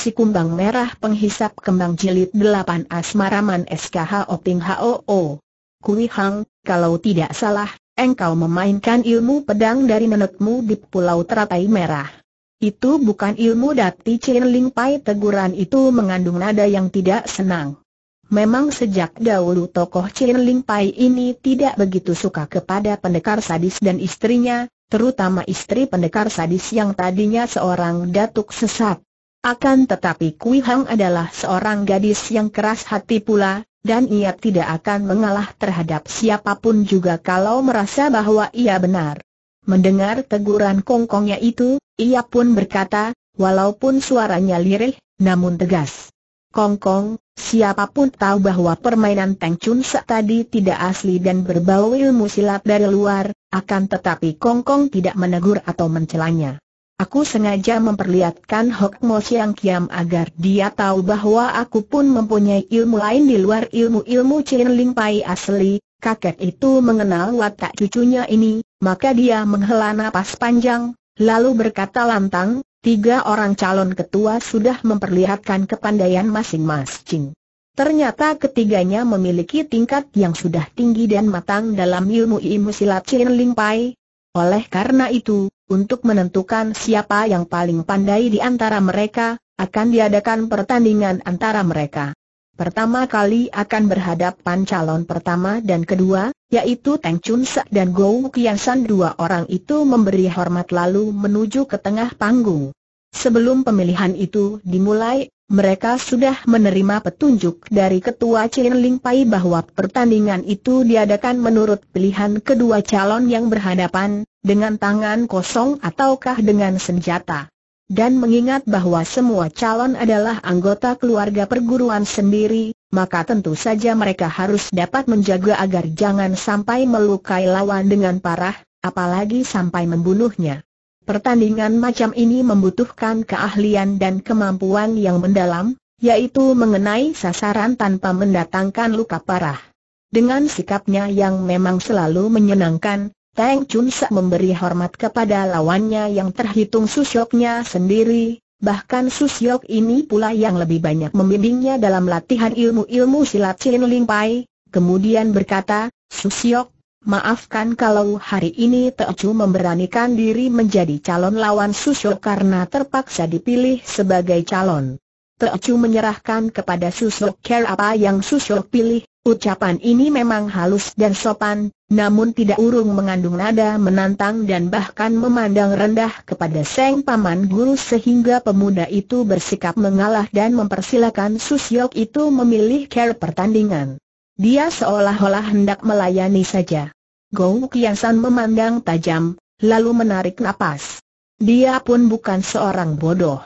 Si Kumbang Merah Penghisap Kembang Jilid 8 Asmaraman SKH Oping HOO. Kui Hang, kalau tidak salah, engkau memainkan ilmu pedang dari nenekmu di Pulau Teratai Merah. Itu bukan ilmu dati Chin Ling Pai teguran itu mengandung nada yang tidak senang. Memang sejak dahulu tokoh Chin Ling Pai ini tidak begitu suka kepada pendekar sadis dan istrinya, terutama istri pendekar sadis yang tadinya seorang datuk sesat. Akan tetapi Kui Hang adalah seorang gadis yang keras hati pula, dan ia tidak akan mengalah terhadap siapapun juga kalau merasa bahwa ia benar. Mendengar teguran kongkongnya itu, ia pun berkata, walaupun suaranya lirih, namun tegas. Kongkong, siapapun tahu bahwa permainan Teng Chun Sek tadi tidak asli dan berbau ilmu silat dari luar, akan tetapi Kongkong tidak menegur atau mencelanya. Aku sengaja memperlihatkan Hok Mo Siang Kiam agar dia tahu bahwa aku pun mempunyai ilmu lain di luar ilmu-ilmu Chin Ling Pai asli. Kakek itu mengenal watak cucunya ini, maka dia menghela nafas panjang, lalu berkata lantang, tiga orang calon ketua sudah memperlihatkan kepandaian masing-masing. Ternyata ketiganya memiliki tingkat yang sudah tinggi dan matang dalam ilmu ilmu silat Chin Ling Pai. Oleh karena itu, untuk menentukan siapa yang paling pandai di antara mereka, akan diadakan pertandingan antara mereka. Pertama kali akan berhadapan calon pertama dan kedua, yaitu Teng Chun Sa dan Gou Kian San. Dua orang itu memberi hormat lalu menuju ke tengah panggung. Sebelum pemilihan itu dimulai, mereka sudah menerima petunjuk dari Ketua Chen Ling Pai bahwa pertandingan itu diadakan menurut pilihan kedua calon yang berhadapan, dengan tangan kosong ataukah dengan senjata. Dan mengingat bahwa semua calon adalah anggota keluarga perguruan sendiri, maka tentu saja mereka harus dapat menjaga agar jangan sampai melukai lawan dengan parah, apalagi sampai membunuhnya. Pertandingan macam ini membutuhkan keahlian dan kemampuan yang mendalam, yaitu mengenai sasaran tanpa mendatangkan luka parah. Dengan sikapnya yang memang selalu menyenangkan, Tang Chun Sa memberi hormat kepada lawannya yang terhitung susyoknya sendiri, bahkan susyok ini pula yang lebih banyak membimbingnya dalam latihan ilmu-ilmu silat Chin Ling Pai, kemudian berkata, Susyok, Maafkan kalau hari ini Teocu memberanikan diri menjadi calon lawan Susuk karena terpaksa dipilih sebagai calon. Teocu menyerahkan kepada Susuk, care apa yang Susuk pilih, ucapan ini memang halus dan sopan, namun tidak urung mengandung nada menantang dan bahkan memandang rendah kepada Seng Paman Guru sehingga pemuda itu bersikap mengalah dan mempersilakan Susyok itu memilih care pertandingan. Dia seolah-olah hendak melayani saja. Gou Kiasan memandang tajam, lalu menarik napas. Dia pun bukan seorang bodoh.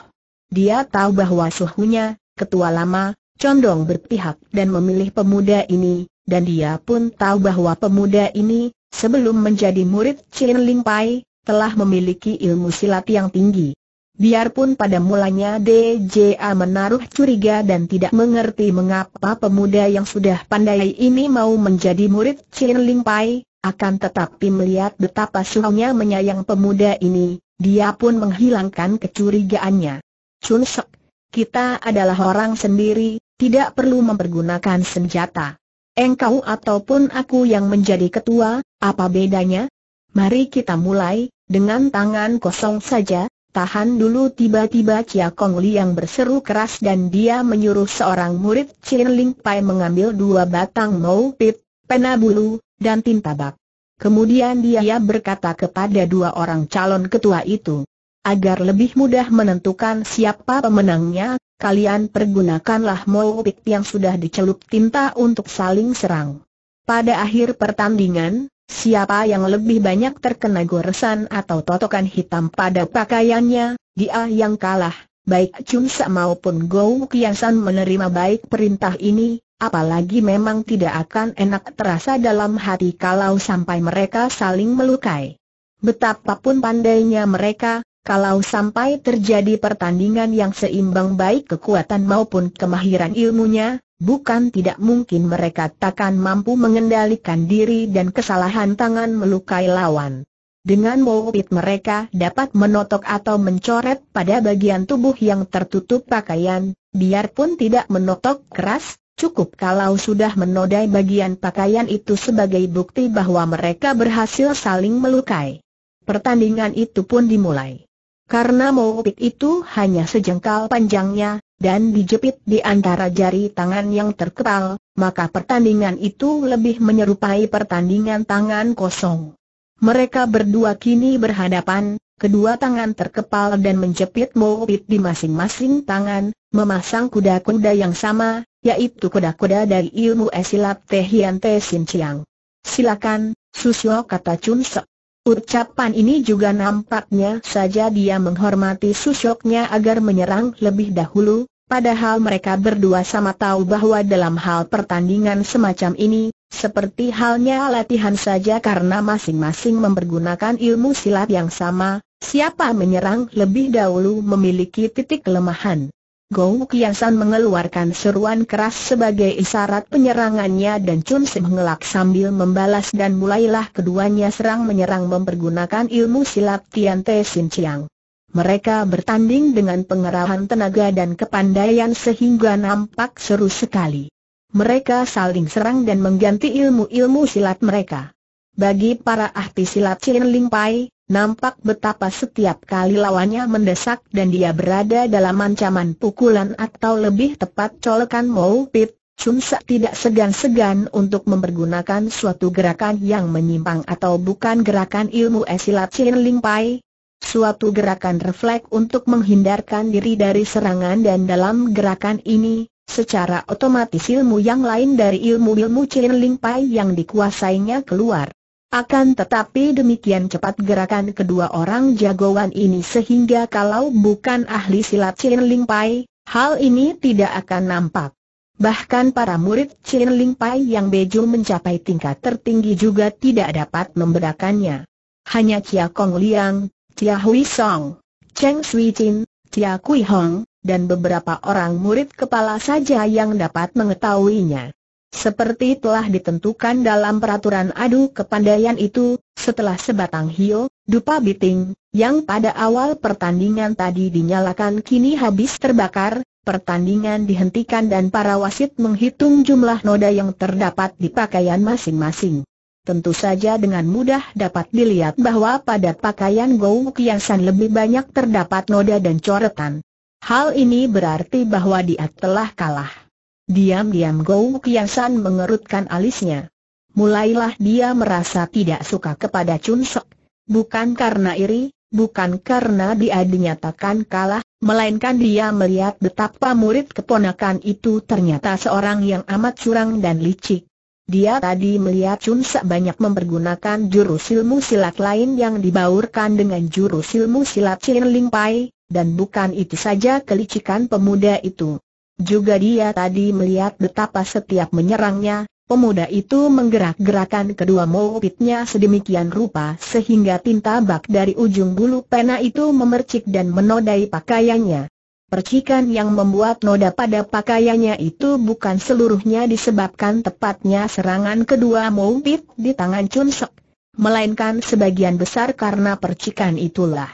Dia tahu bahwa suhunya, ketua lama, condong berpihak dan memilih pemuda ini, dan dia pun tahu bahwa pemuda ini, sebelum menjadi murid Chin Ling Pai, telah memiliki ilmu silat yang tinggi. Biarpun pada mulanya DJA menaruh curiga dan tidak mengerti mengapa pemuda yang sudah pandai ini mau menjadi murid Chin Ling Pai, akan tetapi melihat betapa suhunya menyayang pemuda ini, dia pun menghilangkan kecurigaannya. Chun Sek, kita adalah orang sendiri, tidak perlu mempergunakan senjata. Engkau ataupun aku yang menjadi ketua, apa bedanya? Mari kita mulai, dengan tangan kosong saja, Tahan dulu tiba-tiba Chia Kong yang berseru keras dan dia menyuruh seorang murid Chin Ling Pai mengambil dua batang mau pit, bulu, dan tinta tabak. Kemudian dia berkata kepada dua orang calon ketua itu, agar lebih mudah menentukan siapa pemenangnya, kalian pergunakanlah mau pit yang sudah dicelup tinta untuk saling serang. Pada akhir pertandingan, Siapa yang lebih banyak terkena goresan atau totokan hitam pada pakaiannya, dia yang kalah. Baik Chun Sa maupun Gou Kiasan menerima baik perintah ini, apalagi memang tidak akan enak terasa dalam hati kalau sampai mereka saling melukai. Betapapun pandainya mereka, kalau sampai terjadi pertandingan yang seimbang baik kekuatan maupun kemahiran ilmunya, bukan tidak mungkin mereka takkan mampu mengendalikan diri dan kesalahan tangan melukai lawan. Dengan mowpit mereka dapat menotok atau mencoret pada bagian tubuh yang tertutup pakaian, biarpun tidak menotok keras, cukup kalau sudah menodai bagian pakaian itu sebagai bukti bahwa mereka berhasil saling melukai. Pertandingan itu pun dimulai. Karena Moupit itu hanya sejengkal panjangnya, dan dijepit di antara jari tangan yang terkepal, maka pertandingan itu lebih menyerupai pertandingan tangan kosong. Mereka berdua kini berhadapan, kedua tangan terkepal dan menjepit Moupit di masing-masing tangan, memasang kuda-kuda yang sama, yaitu kuda-kuda dari ilmu esilap Tehian Te Sin Chiang. Silakan, Susyo kata Chun Sek. Ucapan ini juga nampaknya saja dia menghormati susoknya agar menyerang lebih dahulu, padahal mereka berdua sama tahu bahwa dalam hal pertandingan semacam ini, seperti halnya latihan saja karena masing-masing mempergunakan ilmu silat yang sama, siapa menyerang lebih dahulu memiliki titik kelemahan. Gou Kiasan mengeluarkan seruan keras sebagai isyarat penyerangannya dan Chun Se mengelak sambil membalas dan mulailah keduanya serang menyerang mempergunakan ilmu silat Tian Te Sin Chiang. Mereka bertanding dengan pengerahan tenaga dan kepandaian sehingga nampak seru sekali. Mereka saling serang dan mengganti ilmu-ilmu silat mereka. Bagi para ahli silat Chin Ling Pai, Nampak betapa setiap kali lawannya mendesak dan dia berada dalam ancaman pukulan atau lebih tepat colokan, Mo Pit, Chun Sa tidak segan-segan untuk mempergunakan suatu gerakan yang menyimpang atau bukan gerakan ilmu esilat Chin Ling Pai. Suatu gerakan refleks untuk menghindarkan diri dari serangan dan dalam gerakan ini, secara otomatis ilmu yang lain dari ilmu-ilmu Chin Ling Pai yang dikuasainya keluar. Akan tetapi demikian cepat gerakan kedua orang jagoan ini sehingga kalau bukan ahli silat Chin Ling Pai, hal ini tidak akan nampak. Bahkan para murid Chin Ling Pai yang bejul mencapai tingkat tertinggi juga tidak dapat membedakannya. Hanya Chia Kong Liang, Chia Hui Song, Cheng Sui Chin, Chia Kui Hong, dan beberapa orang murid kepala saja yang dapat mengetahuinya. Seperti telah ditentukan dalam peraturan adu kepandaian itu, setelah sebatang hio, dupa biting, yang pada awal pertandingan tadi dinyalakan kini habis terbakar, pertandingan dihentikan dan para wasit menghitung jumlah noda yang terdapat di pakaian masing-masing. Tentu saja dengan mudah dapat dilihat bahwa pada pakaian Gou Kiasan lebih banyak terdapat noda dan coretan. Hal ini berarti bahwa dia telah kalah. Diam-diam Gou Kiasan mengerutkan alisnya. Mulailah dia merasa tidak suka kepada Chun Sok. Bukan karena iri, bukan karena dia dinyatakan kalah, melainkan dia melihat betapa murid keponakan itu ternyata seorang yang amat curang dan licik. Dia tadi melihat Chun banyak mempergunakan jurus ilmu silat lain yang dibaurkan dengan jurus ilmu silat Chin Ling Pai, dan bukan itu saja kelicikan pemuda itu. Juga dia tadi melihat betapa setiap menyerangnya, pemuda itu menggerak-gerakan kedua mulutnya sedemikian rupa sehingga tinta bak dari ujung bulu pena itu memercik dan menodai pakaiannya. Percikan yang membuat noda pada pakaiannya itu bukan seluruhnya disebabkan tepatnya serangan kedua mulut di tangan Chun Sok, melainkan sebagian besar karena percikan itulah.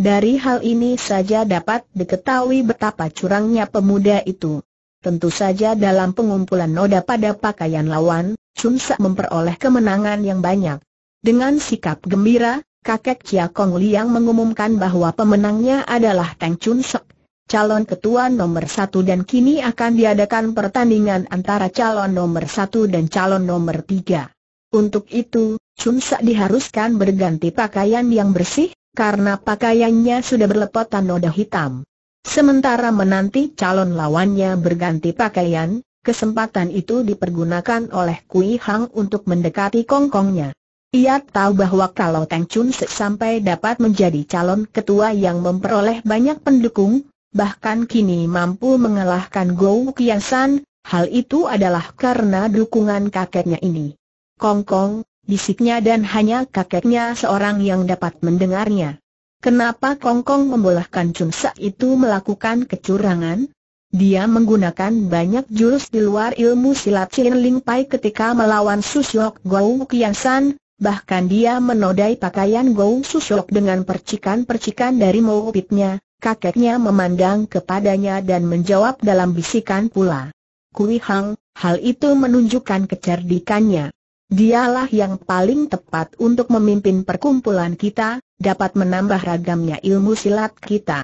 Dari hal ini saja dapat diketahui betapa curangnya pemuda itu. Tentu saja dalam pengumpulan noda pada pakaian lawan, Chun Sa memperoleh kemenangan yang banyak. Dengan sikap gembira, kakek Chia Kong Liang mengumumkan bahwa pemenangnya adalah Tang Chun Sek, calon ketua nomor satu dan kini akan diadakan pertandingan antara calon nomor satu dan calon nomor tiga. Untuk itu, Chun Sa diharuskan berganti pakaian yang bersih, karena pakaiannya sudah berlepotan noda hitam. Sementara menanti calon lawannya berganti pakaian, kesempatan itu dipergunakan oleh Kui Hang untuk mendekati kongkongnya. Ia tahu bahwa kalau Teng Chun se sampai dapat menjadi calon ketua yang memperoleh banyak pendukung, bahkan kini mampu mengalahkan Gou Kiasan, hal itu adalah karena dukungan kakeknya ini. Kongkong, bisiknya dan hanya kakeknya seorang yang dapat mendengarnya. Kenapa Kongkong membolehkan Chun Sa itu melakukan kecurangan? Dia menggunakan banyak jurus di luar ilmu silat Chin Ling Pai ketika melawan Susyok Gou Kian San, bahkan dia menodai pakaian Gou Susyok dengan percikan-percikan dari mulutnya. kakeknya memandang kepadanya dan menjawab dalam bisikan pula. Kui Hang, hal itu menunjukkan kecerdikannya. Dialah yang paling tepat untuk memimpin perkumpulan kita, dapat menambah ragamnya ilmu silat kita.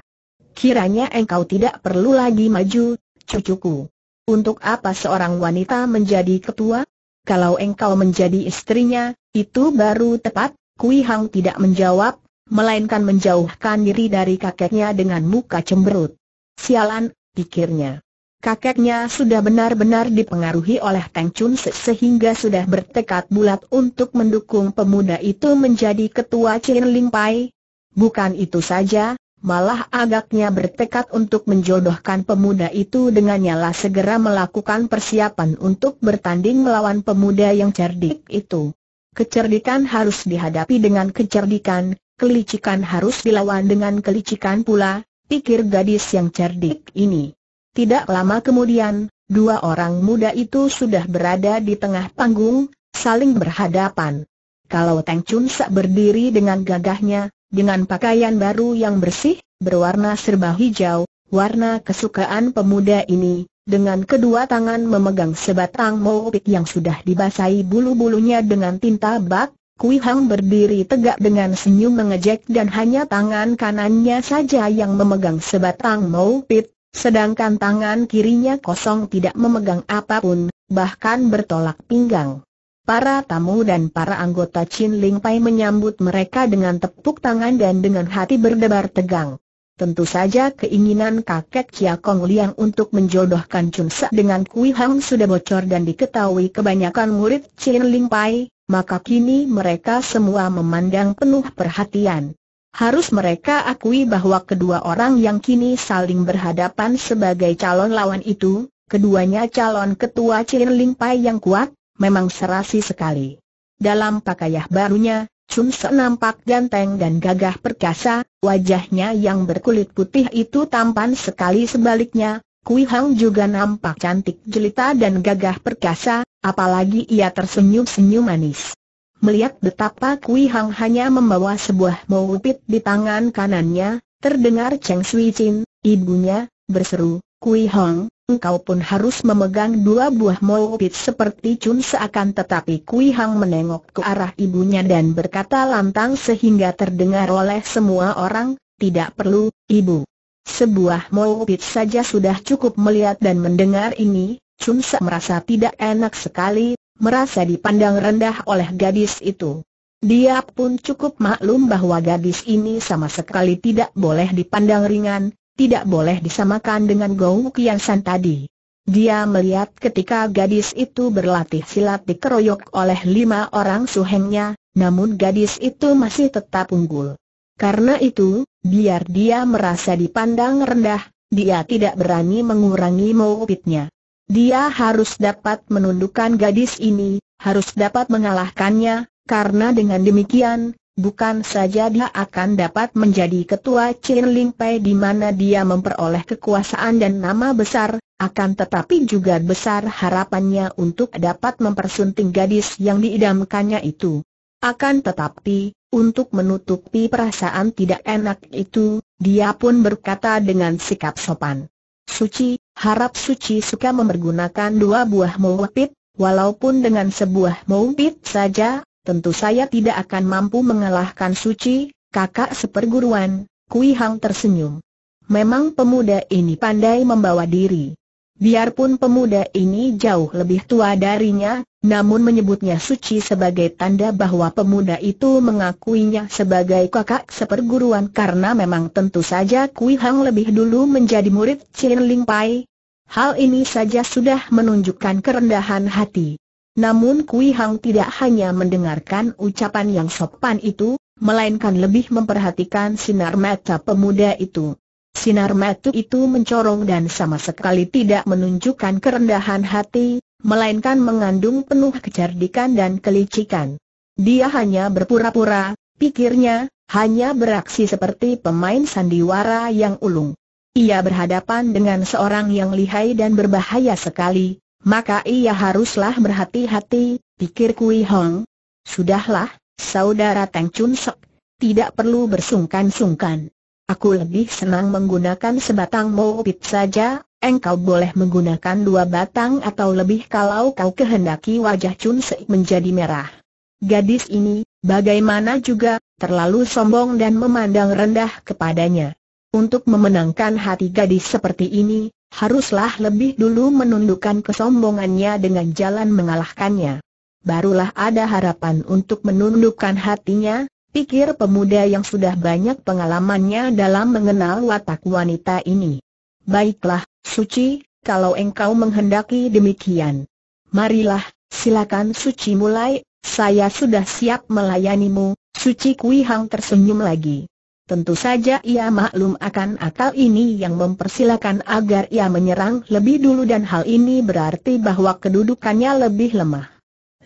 Kiranya engkau tidak perlu lagi maju, cucuku. Untuk apa seorang wanita menjadi ketua? Kalau engkau menjadi istrinya, itu baru tepat, Kui Hang tidak menjawab, melainkan menjauhkan diri dari kakeknya dengan muka cemberut. Sialan, pikirnya kakeknya sudah benar-benar dipengaruhi oleh Teng Chun Se sehingga sudah bertekad bulat untuk mendukung pemuda itu menjadi ketua Chin Ling Pai. Bukan itu saja, malah agaknya bertekad untuk menjodohkan pemuda itu dengannya lah segera melakukan persiapan untuk bertanding melawan pemuda yang cerdik itu. Kecerdikan harus dihadapi dengan kecerdikan, kelicikan harus dilawan dengan kelicikan pula, pikir gadis yang cerdik ini. Tidak lama kemudian, dua orang muda itu sudah berada di tengah panggung, saling berhadapan. Kalau Teng Chun Sak berdiri dengan gagahnya, dengan pakaian baru yang bersih, berwarna serba hijau, warna kesukaan pemuda ini, dengan kedua tangan memegang sebatang moupik yang sudah dibasahi bulu-bulunya dengan tinta bak, Kui Hang berdiri tegak dengan senyum mengejek dan hanya tangan kanannya saja yang memegang sebatang moupit, Sedangkan tangan kirinya kosong tidak memegang apapun, bahkan bertolak pinggang. Para tamu dan para anggota Chin Ling Pai menyambut mereka dengan tepuk tangan dan dengan hati berdebar tegang. Tentu saja keinginan kakek Chia Kong Liang untuk menjodohkan Chun Sa dengan Kui Hang sudah bocor dan diketahui kebanyakan murid Chin Ling Pai, maka kini mereka semua memandang penuh perhatian harus mereka akui bahwa kedua orang yang kini saling berhadapan sebagai calon lawan itu, keduanya calon ketua Ling Pai yang kuat, memang serasi sekali. Dalam pakaian barunya, Chun Se nampak ganteng dan gagah perkasa, wajahnya yang berkulit putih itu tampan sekali sebaliknya, Kui Hang juga nampak cantik jelita dan gagah perkasa, apalagi ia tersenyum-senyum manis. Melihat betapa Kui Hang hanya membawa sebuah moupit di tangan kanannya, terdengar Cheng Sui Chin, ibunya, berseru, Kui Hang, engkau pun harus memegang dua buah moupit seperti Chun seakan tetapi Kui Hang menengok ke arah ibunya dan berkata lantang sehingga terdengar oleh semua orang, tidak perlu, ibu. Sebuah moupit saja sudah cukup melihat dan mendengar ini, Chun merasa tidak enak sekali, merasa dipandang rendah oleh gadis itu. Dia pun cukup maklum bahwa gadis ini sama sekali tidak boleh dipandang ringan, tidak boleh disamakan dengan Gou Kian San tadi. Dia melihat ketika gadis itu berlatih silat dikeroyok oleh lima orang suhengnya, namun gadis itu masih tetap unggul. Karena itu, biar dia merasa dipandang rendah, dia tidak berani mengurangi pitnya. Dia harus dapat menundukkan gadis ini, harus dapat mengalahkannya, karena dengan demikian, bukan saja dia akan dapat menjadi ketua Ling Pei di mana dia memperoleh kekuasaan dan nama besar, akan tetapi juga besar harapannya untuk dapat mempersunting gadis yang diidamkannya itu. Akan tetapi, untuk menutupi perasaan tidak enak itu, dia pun berkata dengan sikap sopan. Suci, Harap Suci suka mempergunakan dua buah mawapit, walaupun dengan sebuah mawapit saja, tentu saya tidak akan mampu mengalahkan Suci, kakak seperguruan, Kui Hang tersenyum. Memang pemuda ini pandai membawa diri. Biarpun pemuda ini jauh lebih tua darinya, namun menyebutnya suci sebagai tanda bahwa pemuda itu mengakuinya sebagai kakak seperguruan karena memang tentu saja Kui Hang lebih dulu menjadi murid Chin Ling Pai. Hal ini saja sudah menunjukkan kerendahan hati. Namun Kui Hang tidak hanya mendengarkan ucapan yang sopan itu, melainkan lebih memperhatikan sinar mata pemuda itu. Sinar mata itu mencorong dan sama sekali tidak menunjukkan kerendahan hati, melainkan mengandung penuh kecerdikan dan kelicikan. Dia hanya berpura-pura, pikirnya, hanya beraksi seperti pemain sandiwara yang ulung. Ia berhadapan dengan seorang yang lihai dan berbahaya sekali, maka ia haruslah berhati-hati, pikir Kui Hong. Sudahlah, saudara Teng Chun Sek, tidak perlu bersungkan-sungkan. Aku lebih senang menggunakan sebatang mopit saja, engkau boleh menggunakan dua batang atau lebih kalau kau kehendaki wajah Chun Seik menjadi merah. Gadis ini, bagaimana juga, terlalu sombong dan memandang rendah kepadanya. Untuk memenangkan hati gadis seperti ini, haruslah lebih dulu menundukkan kesombongannya dengan jalan mengalahkannya. Barulah ada harapan untuk menundukkan hatinya, pikir pemuda yang sudah banyak pengalamannya dalam mengenal watak wanita ini. Baiklah, Suci, kalau engkau menghendaki demikian. Marilah, silakan Suci mulai, saya sudah siap melayanimu, Suci Kui Hang tersenyum lagi. Tentu saja ia maklum akan akal ini yang mempersilakan agar ia menyerang lebih dulu dan hal ini berarti bahwa kedudukannya lebih lemah.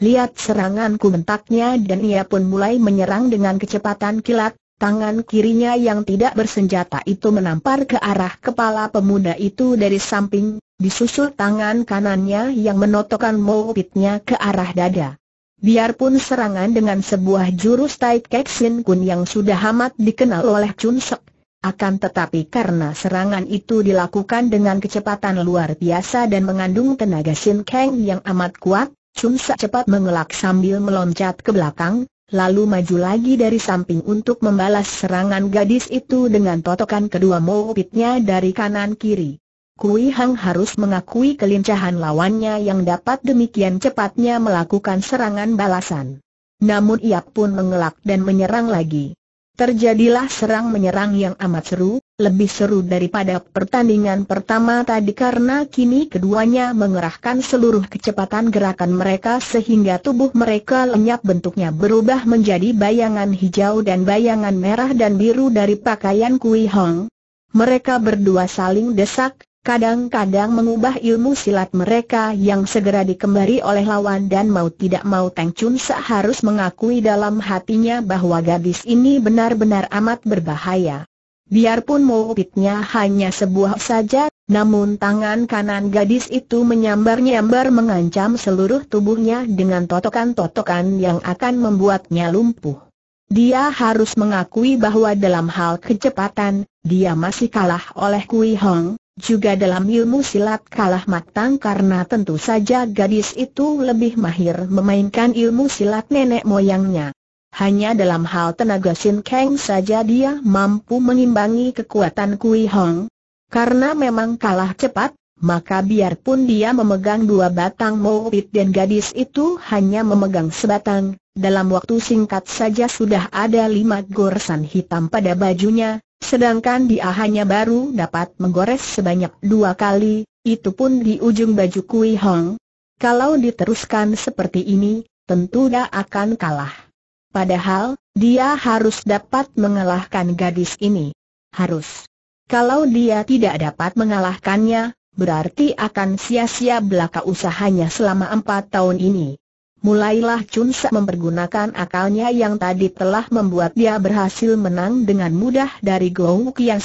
Lihat seranganku bentaknya dan ia pun mulai menyerang dengan kecepatan kilat, tangan kirinya yang tidak bersenjata itu menampar ke arah kepala pemuda itu dari samping, disusul tangan kanannya yang menotokkan mulutnya ke arah dada. Biarpun serangan dengan sebuah jurus Tai Kek Sin Kun yang sudah amat dikenal oleh Chun Sek, akan tetapi karena serangan itu dilakukan dengan kecepatan luar biasa dan mengandung tenaga Sin Kang yang amat kuat, Chun Sa cepat mengelak sambil meloncat ke belakang, lalu maju lagi dari samping untuk membalas serangan gadis itu dengan totokan kedua mopitnya dari kanan kiri. Kui Hang harus mengakui kelincahan lawannya yang dapat demikian cepatnya melakukan serangan balasan. Namun ia pun mengelak dan menyerang lagi. Terjadilah serang menyerang yang amat seru, lebih seru daripada pertandingan pertama tadi karena kini keduanya mengerahkan seluruh kecepatan gerakan mereka sehingga tubuh mereka lenyap bentuknya berubah menjadi bayangan hijau dan bayangan merah dan biru dari pakaian Kui Hong. Mereka berdua saling desak, kadang-kadang mengubah ilmu silat mereka yang segera dikembali oleh lawan dan mau tidak mau Teng Chun harus mengakui dalam hatinya bahwa gadis ini benar-benar amat berbahaya. Biarpun motifnya hanya sebuah saja, namun tangan kanan gadis itu menyambar-nyambar mengancam seluruh tubuhnya dengan totokan-totokan yang akan membuatnya lumpuh. Dia harus mengakui bahwa dalam hal kecepatan, dia masih kalah oleh Kui Hong, juga dalam ilmu silat kalah matang karena tentu saja gadis itu lebih mahir memainkan ilmu silat nenek moyangnya. Hanya dalam hal tenaga Sin Kang saja dia mampu mengimbangi kekuatan Kui Hong. Karena memang kalah cepat, maka biarpun dia memegang dua batang Mowit dan gadis itu hanya memegang sebatang, dalam waktu singkat saja sudah ada lima goresan hitam pada bajunya, sedangkan dia hanya baru dapat menggores sebanyak dua kali, itu pun di ujung baju Kui Hong. Kalau diteruskan seperti ini, tentu dia akan kalah. Padahal, dia harus dapat mengalahkan gadis ini. Harus. Kalau dia tidak dapat mengalahkannya, berarti akan sia-sia belaka usahanya selama empat tahun ini. Mulailah Chun Sa mempergunakan akalnya yang tadi telah membuat dia berhasil menang dengan mudah dari Gou Kian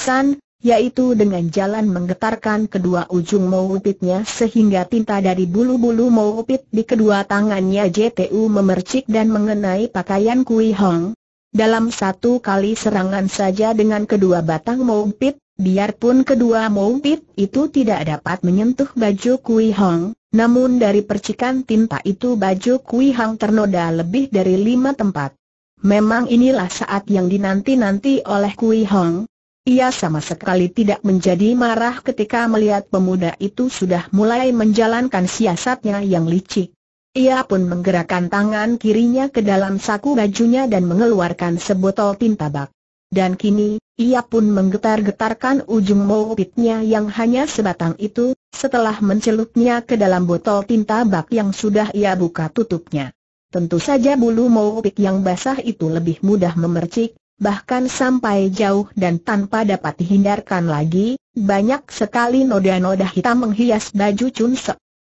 yaitu dengan jalan menggetarkan kedua ujung maupitnya sehingga tinta dari bulu-bulu maupit di kedua tangannya JTU memercik dan mengenai pakaian Kui Hong. Dalam satu kali serangan saja dengan kedua batang maupit, biarpun kedua maupit itu tidak dapat menyentuh baju Kui Hong, namun dari percikan tinta itu baju Kui Hong ternoda lebih dari lima tempat. Memang inilah saat yang dinanti-nanti oleh Kui Hong, ia sama sekali tidak menjadi marah ketika melihat pemuda itu sudah mulai menjalankan siasatnya yang licik. Ia pun menggerakkan tangan kirinya ke dalam saku bajunya dan mengeluarkan sebotol tinta bak. Dan kini, ia pun menggetar-getarkan ujung mopitnya yang hanya sebatang itu, setelah mencelupnya ke dalam botol tinta bak yang sudah ia buka tutupnya. Tentu saja bulu mopit yang basah itu lebih mudah memercik, bahkan sampai jauh dan tanpa dapat dihindarkan lagi, banyak sekali noda-noda hitam menghias baju Chun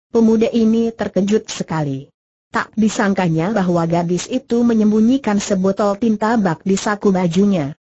Pemuda ini terkejut sekali. Tak disangkanya bahwa gadis itu menyembunyikan sebotol tinta bak di saku bajunya.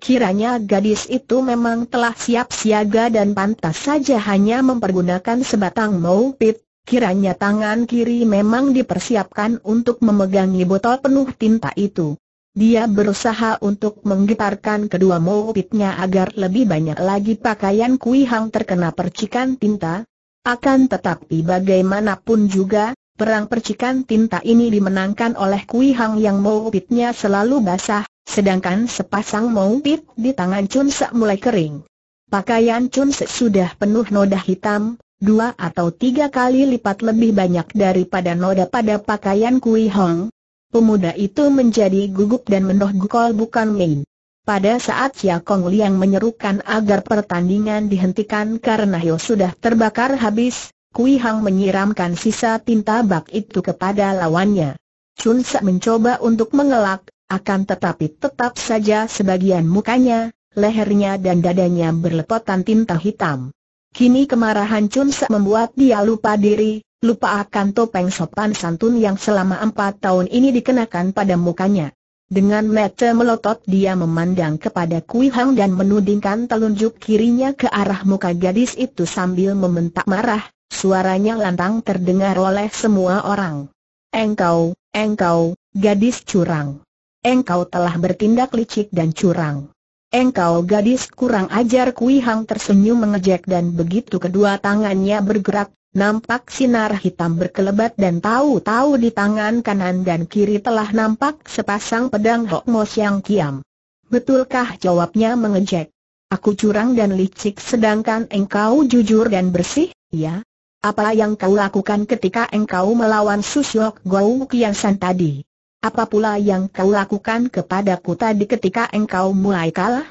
Kiranya gadis itu memang telah siap siaga dan pantas saja hanya mempergunakan sebatang maupit, kiranya tangan kiri memang dipersiapkan untuk memegangi botol penuh tinta itu. Dia berusaha untuk menggetarkan kedua mopitnya agar lebih banyak lagi pakaian Kui Hang terkena percikan tinta. Akan tetapi bagaimanapun juga, perang percikan tinta ini dimenangkan oleh Kui Hang yang mopitnya selalu basah, sedangkan sepasang mopit di tangan Chun Se mulai kering. Pakaian Chun Se sudah penuh noda hitam, dua atau tiga kali lipat lebih banyak daripada noda pada pakaian Kui Hang. Pemuda itu menjadi gugup dan menoh gukol bukan main. Pada saat Chia Kong Liang menyerukan agar pertandingan dihentikan karena Hio sudah terbakar habis, Kui Hang menyiramkan sisa tinta bak itu kepada lawannya. Chun Sa mencoba untuk mengelak, akan tetapi tetap saja sebagian mukanya, lehernya dan dadanya berlepotan tinta hitam. Kini kemarahan Chun Sa membuat dia lupa diri, lupa akan topeng sopan santun yang selama empat tahun ini dikenakan pada mukanya. Dengan mata melotot dia memandang kepada Kui Hang dan menudingkan telunjuk kirinya ke arah muka gadis itu sambil membentak marah, suaranya lantang terdengar oleh semua orang. Engkau, engkau, gadis curang. Engkau telah bertindak licik dan curang. Engkau gadis kurang ajar Kui Hang tersenyum mengejek dan begitu kedua tangannya bergerak, nampak sinar hitam berkelebat dan tahu-tahu di tangan kanan dan kiri telah nampak sepasang pedang Hok Mo Siang Kiam. Betulkah jawabnya mengejek? Aku curang dan licik sedangkan engkau jujur dan bersih, ya? Apa yang kau lakukan ketika engkau melawan Susyok Gou Kian tadi? Apa pula yang kau lakukan kepadaku tadi ketika engkau mulai kalah?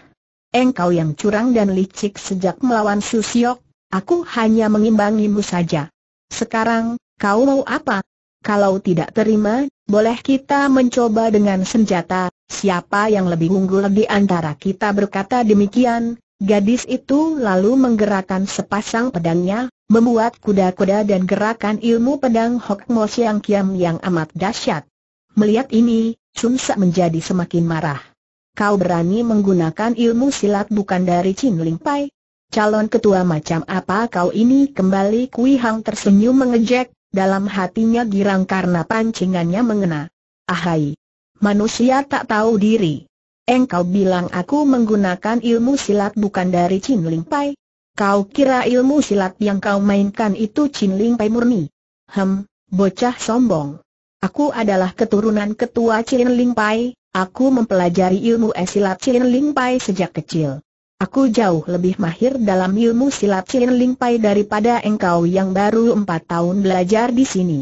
Engkau yang curang dan licik sejak melawan Susiok, aku hanya mengimbangimu saja. Sekarang, kau mau apa? Kalau tidak terima, boleh kita mencoba dengan senjata, siapa yang lebih unggul di antara kita berkata demikian, Gadis itu lalu menggerakkan sepasang pedangnya, membuat kuda-kuda dan gerakan ilmu pedang Hok Mo Siang Kiam yang amat dahsyat. Melihat ini, Chun Sa menjadi semakin marah. Kau berani menggunakan ilmu silat bukan dari Chin Ling Pai? Calon ketua macam apa kau ini kembali Kui Hang tersenyum mengejek, dalam hatinya girang karena pancingannya mengena. Ahai! Manusia tak tahu diri. Engkau bilang aku menggunakan ilmu silat bukan dari Chin Ling Pai? Kau kira ilmu silat yang kau mainkan itu Chin Ling Pai murni? Hem, bocah sombong. Aku adalah keturunan ketua Chin Ling Pai, aku mempelajari ilmu esilat Chin Ling Pai sejak kecil. Aku jauh lebih mahir dalam ilmu silat Chin Ling Pai daripada engkau yang baru empat tahun belajar di sini.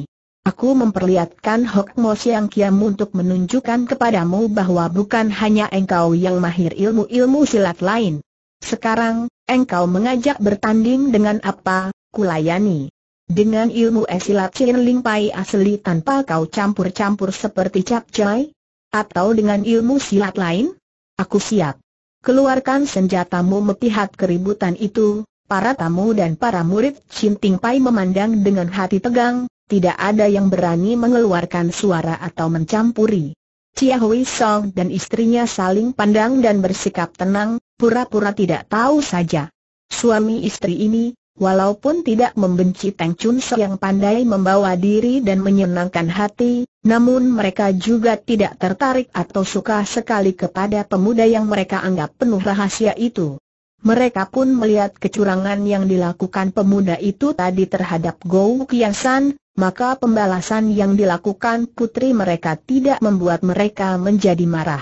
Aku memperlihatkan Hok Mo Siang Kiam untuk menunjukkan kepadamu bahwa bukan hanya engkau yang mahir ilmu-ilmu silat lain. Sekarang, engkau mengajak bertanding dengan apa, kulayani. Dengan ilmu esilat Cirling Pai asli tanpa kau campur-campur seperti capcai? Atau dengan ilmu silat lain? Aku siap. Keluarkan senjatamu metihat keributan itu, para tamu dan para murid Cinting Pai memandang dengan hati tegang, tidak ada yang berani mengeluarkan suara atau mencampuri. Chia Hui Song dan istrinya saling pandang dan bersikap tenang, pura-pura tidak tahu saja. Suami istri ini, Walaupun tidak membenci Tang Chun Shou yang pandai membawa diri dan menyenangkan hati, namun mereka juga tidak tertarik atau suka sekali kepada pemuda yang mereka anggap penuh rahasia itu. Mereka pun melihat kecurangan yang dilakukan pemuda itu tadi terhadap Gou Kian San, maka pembalasan yang dilakukan putri mereka tidak membuat mereka menjadi marah.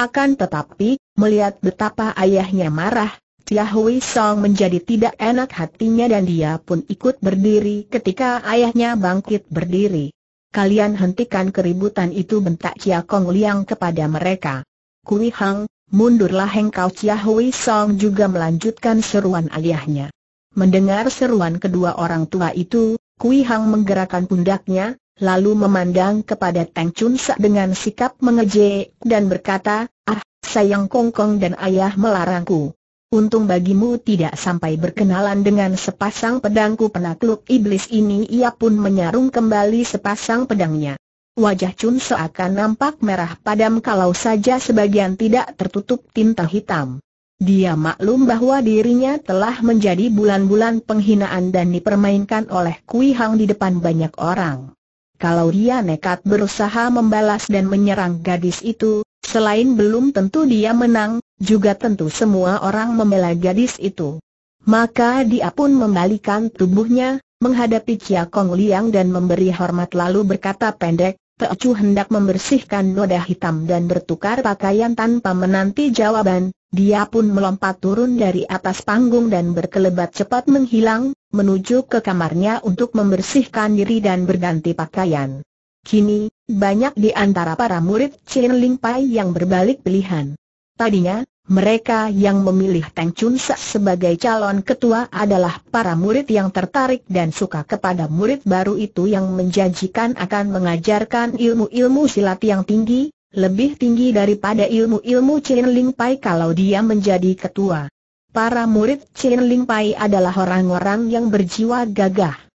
Akan tetapi, melihat betapa ayahnya marah, Yahweh Song menjadi tidak enak hatinya dan dia pun ikut berdiri ketika ayahnya bangkit berdiri. Kalian hentikan keributan itu bentak Chia Kong Liang kepada mereka. Kui Hang, mundurlah engkau Chia Song juga melanjutkan seruan ayahnya. Mendengar seruan kedua orang tua itu, Kui Hang menggerakkan pundaknya, lalu memandang kepada Teng Chun Sa dengan sikap mengejek dan berkata, Ah, sayang Kong Kong dan ayah melarangku. Untung bagimu tidak sampai berkenalan dengan sepasang pedangku penakluk iblis ini ia pun menyarung kembali sepasang pedangnya. Wajah Chun seakan nampak merah padam kalau saja sebagian tidak tertutup tinta hitam. Dia maklum bahwa dirinya telah menjadi bulan-bulan penghinaan dan dipermainkan oleh Kui Hang di depan banyak orang. Kalau dia nekat berusaha membalas dan menyerang gadis itu, Selain belum tentu dia menang, juga tentu semua orang membela gadis itu. Maka dia pun membalikan tubuhnya, menghadapi Chia Kong Liang dan memberi hormat lalu berkata pendek, Pecu hendak membersihkan noda hitam dan bertukar pakaian tanpa menanti jawaban, dia pun melompat turun dari atas panggung dan berkelebat cepat menghilang, menuju ke kamarnya untuk membersihkan diri dan berganti pakaian. Kini, banyak di antara para murid Chin Ling Pai yang berbalik pilihan. Tadinya, mereka yang memilih Teng Chun Sa sebagai calon ketua adalah para murid yang tertarik dan suka kepada murid baru itu yang menjanjikan akan mengajarkan ilmu-ilmu silat yang tinggi, lebih tinggi daripada ilmu-ilmu Chin Ling Pai kalau dia menjadi ketua. Para murid Chin Ling Pai adalah orang-orang yang berjiwa gagah.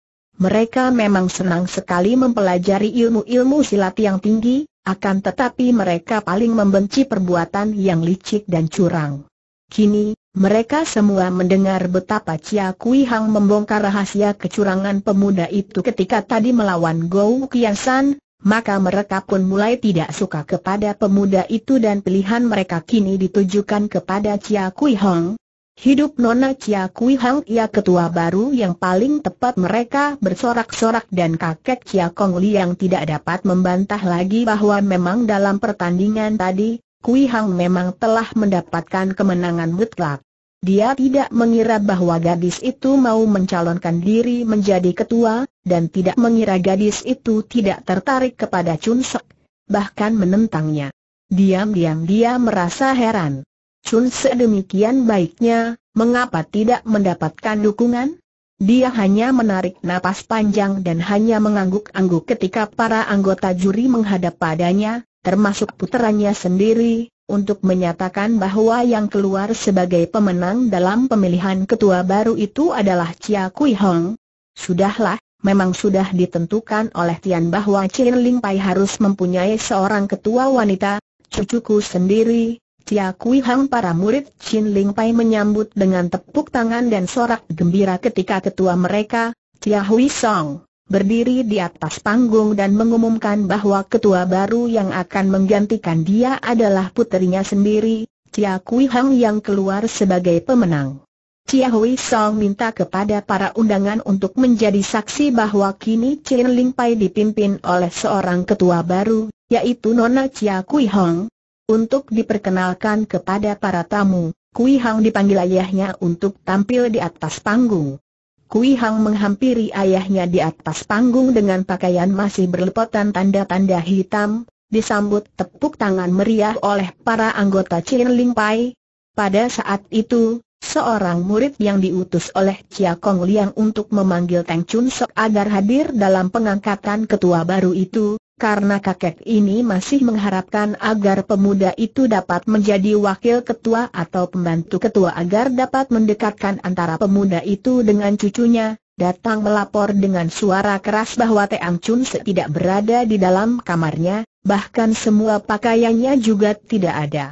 Mereka memang senang sekali mempelajari ilmu-ilmu silat yang tinggi, akan tetapi mereka paling membenci perbuatan yang licik dan curang. Kini, mereka semua mendengar betapa Chia Kui Hang membongkar rahasia kecurangan pemuda itu ketika tadi melawan Gou Kian San, maka mereka pun mulai tidak suka kepada pemuda itu dan pilihan mereka kini ditujukan kepada Chia Kui Hang, Hidup Nona Chia Kui Hang ia ketua baru yang paling tepat mereka bersorak-sorak dan kakek Chia Kong yang tidak dapat membantah lagi bahwa memang dalam pertandingan tadi, Kui Hang memang telah mendapatkan kemenangan mutlak. Dia tidak mengira bahwa gadis itu mau mencalonkan diri menjadi ketua, dan tidak mengira gadis itu tidak tertarik kepada Chun Sek, bahkan menentangnya. Diam-diam dia merasa heran. Chun sedemikian baiknya, mengapa tidak mendapatkan dukungan? Dia hanya menarik napas panjang dan hanya mengangguk-angguk ketika para anggota juri menghadap padanya, termasuk puterannya sendiri, untuk menyatakan bahwa yang keluar sebagai pemenang dalam pemilihan ketua baru itu adalah Chia Kui Hong. Sudahlah, memang sudah ditentukan oleh Tian bahwa Chin Ling Pai harus mempunyai seorang ketua wanita, cucuku sendiri, Cia Kui Hang para murid Chin Ling Pai menyambut dengan tepuk tangan dan sorak gembira ketika ketua mereka, Cia Hui Song, berdiri di atas panggung dan mengumumkan bahwa ketua baru yang akan menggantikan dia adalah puterinya sendiri, Cia Kui Hang yang keluar sebagai pemenang. Cia Hui Song minta kepada para undangan untuk menjadi saksi bahwa kini Chin Ling Pai dipimpin oleh seorang ketua baru, yaitu Nona Cia Kui Hong untuk diperkenalkan kepada para tamu, Kui Hang dipanggil ayahnya untuk tampil di atas panggung. Kui Hang menghampiri ayahnya di atas panggung dengan pakaian masih berlepotan tanda-tanda hitam, disambut tepuk tangan meriah oleh para anggota Chin Ling Pai. Pada saat itu, seorang murid yang diutus oleh Chia Kong Liang untuk memanggil Teng Chun Sok agar hadir dalam pengangkatan ketua baru itu, karena kakek ini masih mengharapkan agar pemuda itu dapat menjadi wakil ketua atau pembantu ketua agar dapat mendekatkan antara pemuda itu dengan cucunya, datang melapor dengan suara keras bahwa Teang Chun tidak berada di dalam kamarnya, bahkan semua pakaiannya juga tidak ada.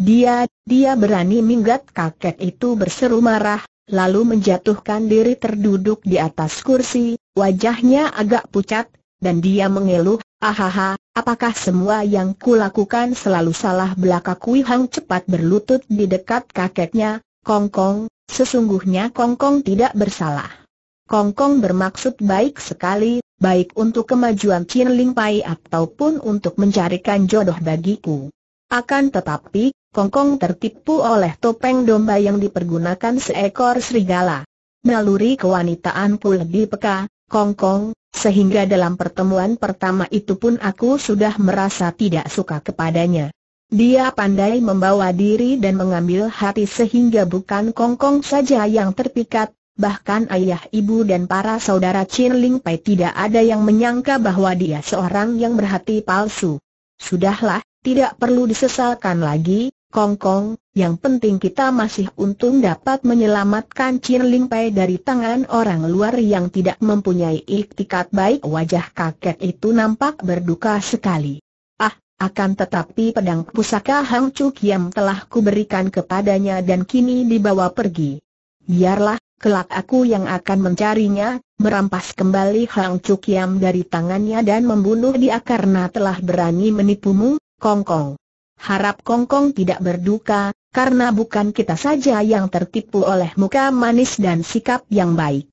Dia, dia berani minggat kakek itu berseru marah, lalu menjatuhkan diri terduduk di atas kursi, wajahnya agak pucat, dan dia mengeluh, Ahaha, apakah semua yang kulakukan selalu salah belaka Kui Hang cepat berlutut di dekat kakeknya, Kong Kong, sesungguhnya Kong Kong tidak bersalah. Kong Kong bermaksud baik sekali, baik untuk kemajuan Chin Ling Pai ataupun untuk mencarikan jodoh bagiku. Akan tetapi, Kong Kong tertipu oleh topeng domba yang dipergunakan seekor serigala. Naluri kewanitaanku lebih peka, kongkong, sehingga dalam pertemuan pertama itu pun aku sudah merasa tidak suka kepadanya. Dia pandai membawa diri dan mengambil hati sehingga bukan kongkong saja yang terpikat, bahkan ayah ibu dan para saudara Chin Ling Pai tidak ada yang menyangka bahwa dia seorang yang berhati palsu. Sudahlah, tidak perlu disesalkan lagi, Kong Kong, yang penting kita masih untung dapat menyelamatkan Chin Ling Pai dari tangan orang luar yang tidak mempunyai iktikat baik wajah kakek itu nampak berduka sekali. Ah, akan tetapi pedang pusaka Hang Chu Kiam telah kuberikan kepadanya dan kini dibawa pergi. Biarlah, kelak aku yang akan mencarinya, merampas kembali Hang Chu Kiam dari tangannya dan membunuh dia karena telah berani menipumu, Kong Kong. Harap Kongkong tidak berduka, karena bukan kita saja yang tertipu oleh muka manis dan sikap yang baik.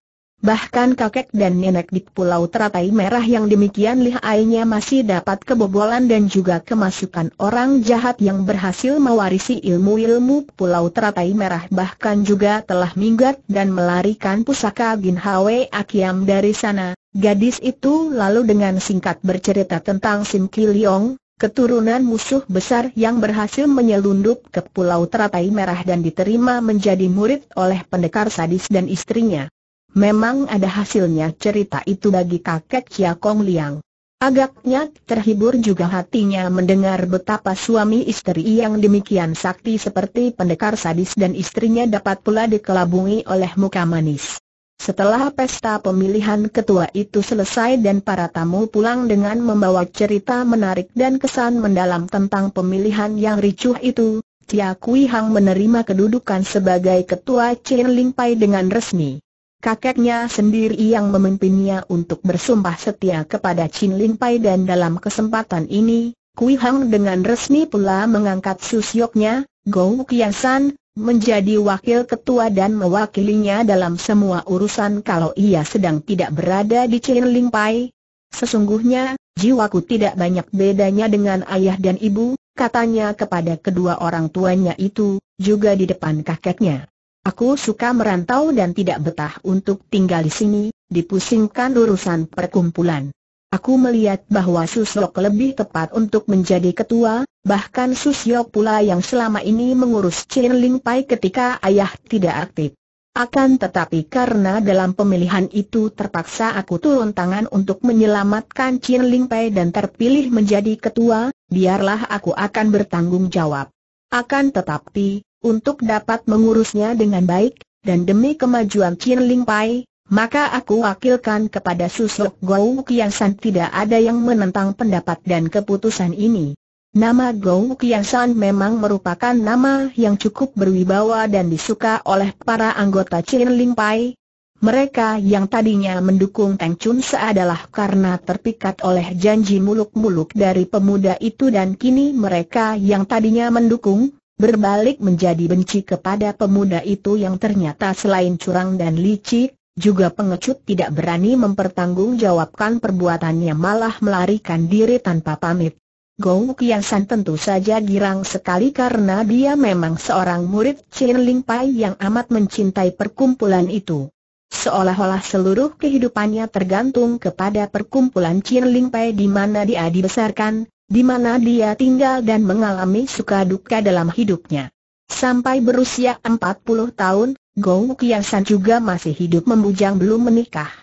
Bahkan kakek dan nenek di Pulau Teratai Merah yang demikian lihainya masih dapat kebobolan dan juga kemasukan orang jahat yang berhasil mewarisi ilmu-ilmu Pulau Teratai Merah bahkan juga telah minggat dan melarikan pusaka Bin Hwe Akiam dari sana. Gadis itu lalu dengan singkat bercerita tentang Sim Kiliong, keturunan musuh besar yang berhasil menyelundup ke Pulau Teratai Merah dan diterima menjadi murid oleh pendekar sadis dan istrinya. Memang ada hasilnya cerita itu bagi kakek Chia Kong Liang. Agaknya terhibur juga hatinya mendengar betapa suami istri yang demikian sakti seperti pendekar sadis dan istrinya dapat pula dikelabungi oleh muka manis. Setelah pesta pemilihan ketua itu selesai dan para tamu pulang dengan membawa cerita menarik dan kesan mendalam tentang pemilihan yang ricuh itu, Tia Kui Hang menerima kedudukan sebagai ketua Chen Ling Pai dengan resmi. Kakeknya sendiri yang memimpinnya untuk bersumpah setia kepada Chen Ling Pai dan dalam kesempatan ini, Kui Hang dengan resmi pula mengangkat susyoknya, Gou Kiasan, menjadi wakil ketua dan mewakilinya dalam semua urusan kalau ia sedang tidak berada di Ling Pai. Sesungguhnya, jiwaku tidak banyak bedanya dengan ayah dan ibu, katanya kepada kedua orang tuanya itu, juga di depan kakeknya. Aku suka merantau dan tidak betah untuk tinggal di sini, dipusingkan urusan perkumpulan. Aku melihat bahwa Susyok lebih tepat untuk menjadi ketua, bahkan Susyok pula yang selama ini mengurus Chin Ling Pai ketika ayah tidak aktif. Akan tetapi karena dalam pemilihan itu terpaksa aku turun tangan untuk menyelamatkan Chin Ling Pai dan terpilih menjadi ketua, biarlah aku akan bertanggung jawab. Akan tetapi, untuk dapat mengurusnya dengan baik, dan demi kemajuan Chin Ling Pai, maka aku wakilkan kepada Susok Gou San tidak ada yang menentang pendapat dan keputusan ini. Nama Gou San memang merupakan nama yang cukup berwibawa dan disuka oleh para anggota Chin Ling Pai. Mereka yang tadinya mendukung Teng Chun seadalah karena terpikat oleh janji muluk-muluk dari pemuda itu dan kini mereka yang tadinya mendukung, berbalik menjadi benci kepada pemuda itu yang ternyata selain curang dan licik, juga pengecut tidak berani mempertanggungjawabkan perbuatannya malah melarikan diri tanpa pamit. Gong Kian San tentu saja girang sekali karena dia memang seorang murid Chin Ling Pai yang amat mencintai perkumpulan itu. Seolah-olah seluruh kehidupannya tergantung kepada perkumpulan Chin Ling Pai di mana dia dibesarkan, di mana dia tinggal dan mengalami suka duka dalam hidupnya. Sampai berusia 40 tahun, Gou Kiasan juga masih hidup membujang belum menikah.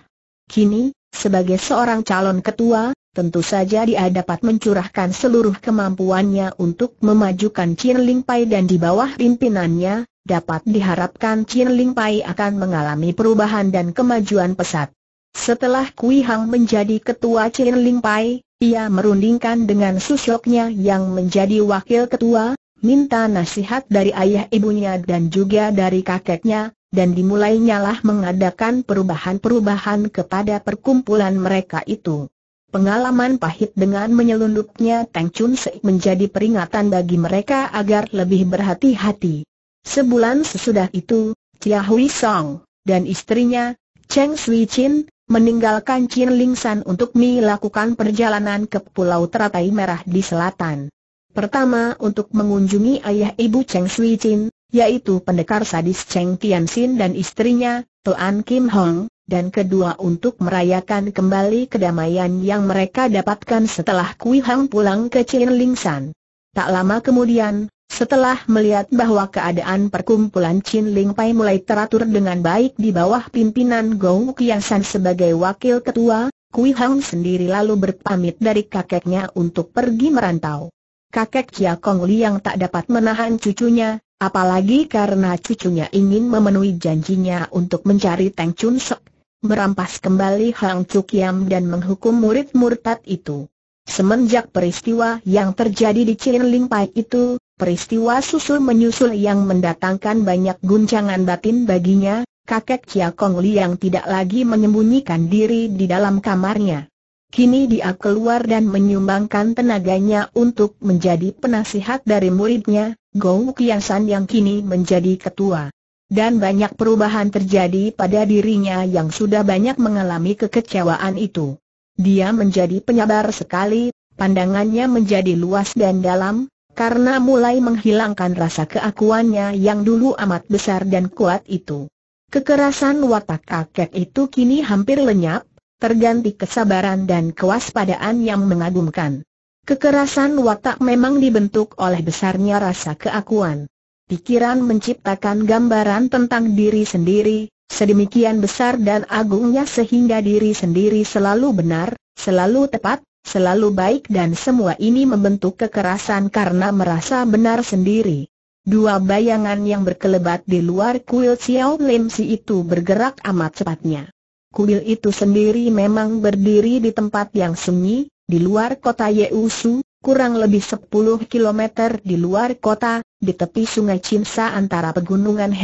Kini, sebagai seorang calon ketua, tentu saja dia dapat mencurahkan seluruh kemampuannya untuk memajukan Chin Pai dan di bawah pimpinannya, dapat diharapkan Chin Pai akan mengalami perubahan dan kemajuan pesat. Setelah Kui Hang menjadi ketua Chin Pai, ia merundingkan dengan susoknya yang menjadi wakil ketua, minta nasihat dari ayah ibunya dan juga dari kakeknya, dan dimulainya lah mengadakan perubahan-perubahan kepada perkumpulan mereka itu. Pengalaman pahit dengan menyelundupnya Teng Chun menjadi peringatan bagi mereka agar lebih berhati-hati. Sebulan sesudah itu, Chia Hui Song dan istrinya, Cheng Sui Chin, meninggalkan Chin Ling San untuk melakukan perjalanan ke Pulau Teratai Merah di selatan. Pertama untuk mengunjungi ayah ibu Cheng Shui Chin, yaitu pendekar sadis Cheng Tian Xin dan istrinya, Tuan Kim Hong, dan kedua untuk merayakan kembali kedamaian yang mereka dapatkan setelah Kui Hang pulang ke Chin Ling San. Tak lama kemudian, setelah melihat bahwa keadaan perkumpulan Chin Ling Pai mulai teratur dengan baik di bawah pimpinan Gong Kiasan sebagai wakil ketua, Kui Hang sendiri lalu berpamit dari kakeknya untuk pergi merantau kakek Kia Kong Li yang tak dapat menahan cucunya, apalagi karena cucunya ingin memenuhi janjinya untuk mencari Teng Chun Sek, merampas kembali Hang Chuk Yam dan menghukum murid murtad itu. Semenjak peristiwa yang terjadi di Chin Ling Pai itu, peristiwa susul menyusul yang mendatangkan banyak guncangan batin baginya, kakek Chia Kong Li yang tidak lagi menyembunyikan diri di dalam kamarnya. Kini dia keluar dan menyumbangkan tenaganya untuk menjadi penasihat dari muridnya, Gou Kiansan yang kini menjadi ketua. Dan banyak perubahan terjadi pada dirinya yang sudah banyak mengalami kekecewaan itu. Dia menjadi penyabar sekali, pandangannya menjadi luas dan dalam, karena mulai menghilangkan rasa keakuannya yang dulu amat besar dan kuat itu. Kekerasan watak kakek itu kini hampir lenyap, terganti kesabaran dan kewaspadaan yang mengagumkan. Kekerasan watak memang dibentuk oleh besarnya rasa keakuan. Pikiran menciptakan gambaran tentang diri sendiri, sedemikian besar dan agungnya sehingga diri sendiri selalu benar, selalu tepat, selalu baik dan semua ini membentuk kekerasan karena merasa benar sendiri. Dua bayangan yang berkelebat di luar kuil Xiao Lim Si itu bergerak amat cepatnya. Kuil itu sendiri memang berdiri di tempat yang sunyi, di luar kota Yeusu, kurang lebih 10 km di luar kota, di tepi sungai Cinsa antara pegunungan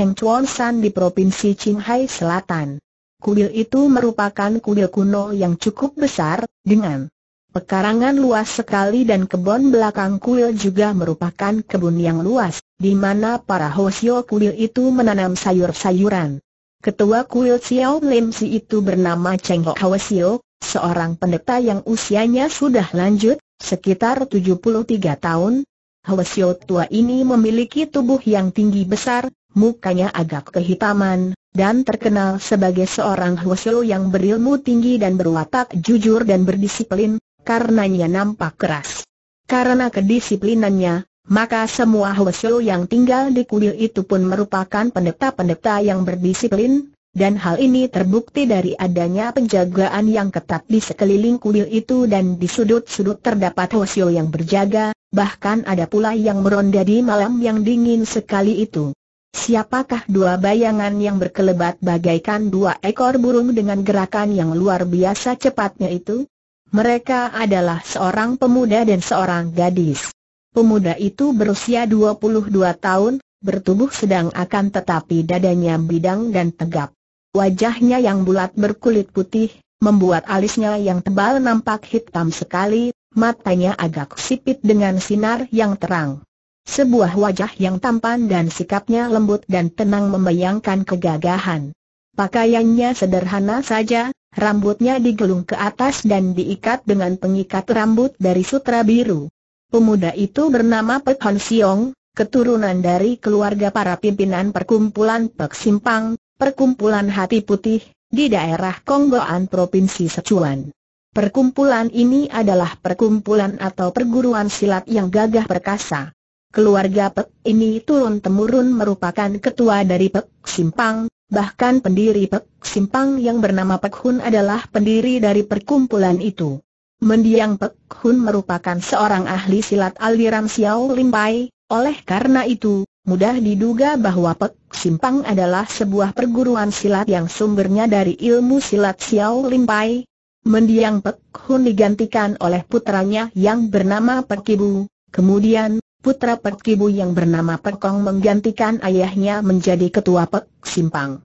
San di Provinsi Qinghai Selatan. Kuil itu merupakan kuil kuno yang cukup besar, dengan pekarangan luas sekali dan kebun belakang kuil juga merupakan kebun yang luas, di mana para hosyo kuil itu menanam sayur-sayuran. Ketua kuil Xiao Lim Si itu bernama Cheng Ho Siu, seorang pendeta yang usianya sudah lanjut, sekitar 73 tahun. Siu tua ini memiliki tubuh yang tinggi besar, mukanya agak kehitaman, dan terkenal sebagai seorang Siu yang berilmu tinggi dan berwatak jujur dan berdisiplin, karenanya nampak keras. Karena kedisiplinannya, maka semua Hwasyo yang tinggal di kuil itu pun merupakan pendeta-pendeta yang berdisiplin, dan hal ini terbukti dari adanya penjagaan yang ketat di sekeliling kuil itu dan di sudut-sudut terdapat Hwasyo yang berjaga, bahkan ada pula yang meronda di malam yang dingin sekali itu. Siapakah dua bayangan yang berkelebat bagaikan dua ekor burung dengan gerakan yang luar biasa cepatnya itu? Mereka adalah seorang pemuda dan seorang gadis. Pemuda itu berusia 22 tahun, bertubuh sedang akan tetapi dadanya bidang dan tegap. Wajahnya yang bulat berkulit putih, membuat alisnya yang tebal nampak hitam sekali, matanya agak sipit dengan sinar yang terang. Sebuah wajah yang tampan dan sikapnya lembut dan tenang membayangkan kegagahan. Pakaiannya sederhana saja, rambutnya digelung ke atas dan diikat dengan pengikat rambut dari sutra biru. Pemuda itu bernama Pek Hon Siong, keturunan dari keluarga para pimpinan perkumpulan Pek Simpang, perkumpulan hati putih, di daerah Konggoan Provinsi Sichuan. Perkumpulan ini adalah perkumpulan atau perguruan silat yang gagah perkasa. Keluarga Pek ini turun-temurun merupakan ketua dari Pek Simpang, bahkan pendiri Pek Simpang yang bernama Pek Hun adalah pendiri dari perkumpulan itu. Mendiang Pek Hun merupakan seorang ahli silat aliran Xiao Limpai, oleh karena itu, mudah diduga bahwa Pek Simpang adalah sebuah perguruan silat yang sumbernya dari ilmu silat Xiao Limpai. Mendiang Pek Hun digantikan oleh putranya yang bernama Pek Ibu, kemudian putra Pek Ibu yang bernama Pekong menggantikan ayahnya menjadi ketua Pek Simpang.